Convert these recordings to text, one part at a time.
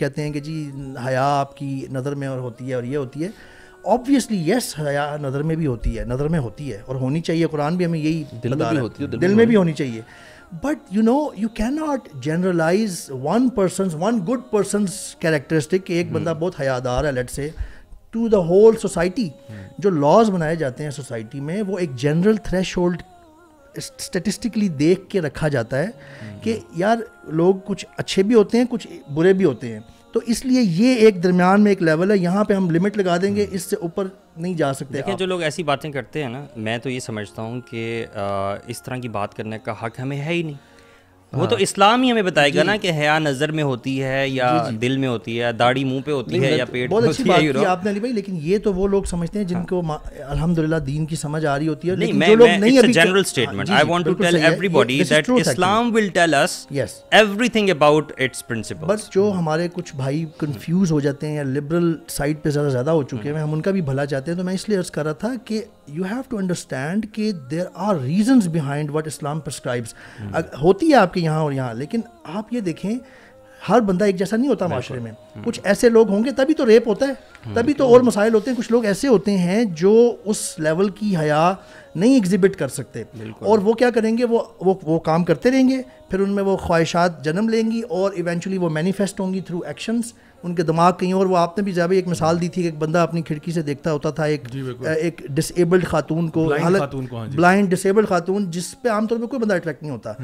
कहते हैं कि जी हया आपकी नज़र में और होती है और ये होती है ऑब्वियसली यस हया नज़र में भी होती है नज़र में होती है और होनी चाहिए कुरान भी हमें यही दिल में भी होती है दिल, दिल में भी होनी चाहिए but you know you can not generalize one person one good person characteristic एक बंदा हम्म। बहुत हयादार है let's say to the whole society जो लॉज बनाए जाते हैं सोसाइटी में वो एक जनरल थ्रेश होल्ड स्टेटिस्टिकली देख के रखा जाता है कि यार लोग कुछ अच्छे भी होते हैं कुछ बुरे भी होते हैं तो इसलिए ये एक दरमियान में एक लेवल है यहाँ पे हम लिमिट लगा देंगे हम्म। इससे ऊपर नहीं जा सकते देखिए जो लोग ऐसी बातें करते हैं ना मैं तो ये समझता हूँ कि इस तरह की बात करने का हक हमें है ही नहीं वो तो हाँ। इस्लाम ही हमें बताएगा ना कि हया नज़र में होती है या जी, दिल में होती है दाढ़ी मुंह पे होती है या पेट बहुत अच्छी बात है आपने अली भाई लेकिन ये तो वो लोग समझते हैं हाँ। जिनको अल्हम्दुलिल्लाह दीन की समझ आ रही होती है लेकिन जो लोग नहीं अभी general statement I want to tell everybody that Islam will tell us yes everything about its principle बस जो हमारे कुछ भाई कंफ्यूज हो जाते हैं या लिबरल साइड पे ज़्यादा ज़्यादा हो चुके हैं हम्म। हम उनका भी भला चाहते हैं तो मैं इसलिए अर्ज कर रहा था कि यू हैव टू अंडरस्टैंड कि there are reason behind what Islam prescribes होती है आपके यहाँ और यहाँ लेकिन आप ये देखें हर बंदा एक जैसा नहीं होता माशरे में hmm. कुछ ऐसे लोग होंगे तभी तो रेप होता है hmm. तभी तो और मसाइल होते हैं कुछ लोग ऐसे होते हैं जो उस लेवल की हया नहीं एग्जिबिट कर सकते और वो क्या करेंगे वो वो वो काम करते रहेंगे फिर उनमें वो ख्वाहिशात जन्म लेंगी और इवेंचुअली वो मैनिफेस्ट होंगी थ्रू एक्शंस उनके दिमाग कहीं और वो आपने भी जब एक मिसाल दी थी कि एक बंदा अपनी खिड़की से देखता होता था एक एक डिसेबल्ड खातून को ब्लाइंड डिसेबल्ड हाँ खातून जिस पे आमतौर पर कोई बंदा अट्रैक्ट नहीं होता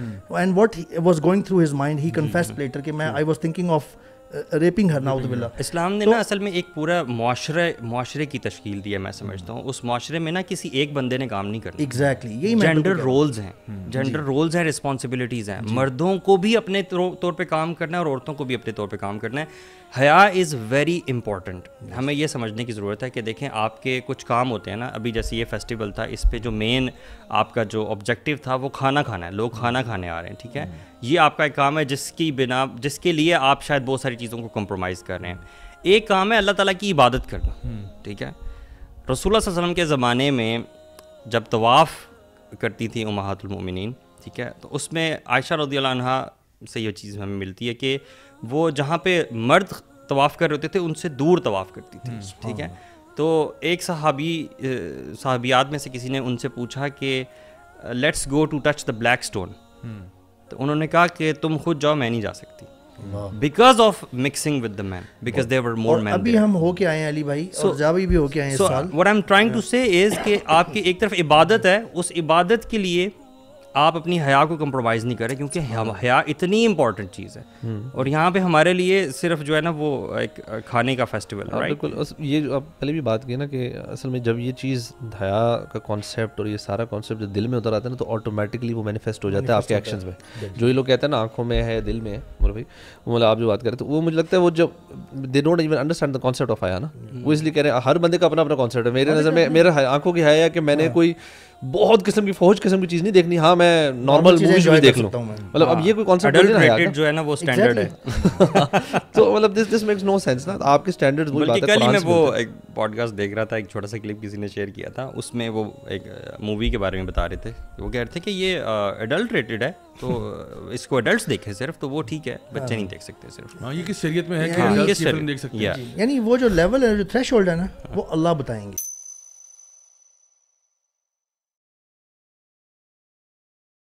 and what was going through his mind he confessed later कि मैं I was thinking of raping है बिल्ला इस्लाम ने तो, ना असल में एक पूरा माशरे माशरे की तश्कील दी है मैं समझता हूँ उस माशरे में ना किसी एक बंदे ने काम नहीं करना एग्जैक्टली exactly, यही जेंडर रोल्स हैं हम्म, जेंडर रोल्स हैं रिस्पॉन्सिबिलिटीज़ हैं मर्दों को भी अपने तो, तौर पर काम करना है और औरतों को भी अपने तौर पर काम करना है हया इज़ वेरी इंपॉर्टेंट हमें यह समझने की ज़रूरत है कि देखें आपके कुछ काम होते हैं ना अभी जैसे ये फेस्टिवल था इस पर जो मेन आपका जो ऑब्जेक्टिव था वो खाना खाना है लोग खाना खाने आ रहे हैं ठीक है हम्म। ये आपका एक काम है जिसकी बिना जिसके लिए आप शायद बहुत सारी चीज़ों को कम्प्रोमाइज़ कर रहे हैं एक काम है अल्लाह ताला की इबादत करना हम्म। ठीक है रसूल वसम के ज़माने में जब तवाफ़ करती थी उमाहतुलमिन ठीक है तो उसमें आयशा रदील्हा से यह चीज़ हमें मिलती है कि वो जहाँ पे मर्द तवाफ़ कर रहे होते थे उनसे दूर तवाफ़ करती थी हम्म, ठीक है हाँ। तो एक सहाबी सहाबियात में से किसी ने उनसे पूछा कि let's go to touch the black stone hmm. तो उन्होंने कहा कि तुम खुद जाओ मैं नहीं जा सकती because of mixing with the man because they were more man अभी हम होके आए हैं अली भाई so, और जावी भी होके आए हैं so, इस साल what I am trying to say is कि आपकी एक तरफ इबादत है उस इबादत के लिए आप अपनी हया को कम्प्रोमाइज़ नहीं करें क्योंकि हाँ। हया इतनी इंपॉर्टेंट चीज़ है हम्म। और यहाँ पे हमारे लिए सिर्फ जो है ना वो एक खाने का फेस्टिवल है हाँ, बिल्कुल ये आप पहले भी बात की ना कि असल में जब ये चीज़ हया का कॉन्सेप्ट और ये सारा कॉन्सेप्ट जो दिल में उतर आता है ना तो ऑटोमेटिकली वो मैनिफेस्ट हो जाता है आपके एक्शन में जो ये लोग कहते हैं ना आंखों में है दिल में है मोर भाई मतलब आप जो बात करें तो वो मुझे लगता है वो जब they don't even understand the concept of हया ना हम्म। वो इसलिए कह रहे हैं हर बंदे का अपना अपना कॉन्सेप्ट है मेरे नज़र तो में मेरे आंखों की हया कि मैंने हाँ। कोई बहुत किस्म की फौज किस्म की चीज़ नहीं देखनी हाँ मैं नॉर्मल मूवीज भी देख लूँ मतलब अब ये हाँ। कोई कॉन्सेप्ट जो है ना वो स्टैंडर्ड है तो मतलब this this makes no sense ना आपके स्टैंडर्ड्स वही बात है कल मैं वो एक पॉडकास्ट देख रहा था एक छोटा सा क्लिप किसी ने शेयर किया था उसमें वो एक मूवी के बारे में बता रहे थे वो कह रहे थे कि ये एडल्ट रेटेड है तो इसको एडल्ट्स देखे सिर्फ तो वो ठीक है बच्चे नहीं हाँ। देख सकते सिर्फ हाँ, ये किस शरीयत में है कि एडल्ट्स देख सकते हैं यानी वो जो लेवल है जो थ्रेश है ना वो अल्लाह बताएंगे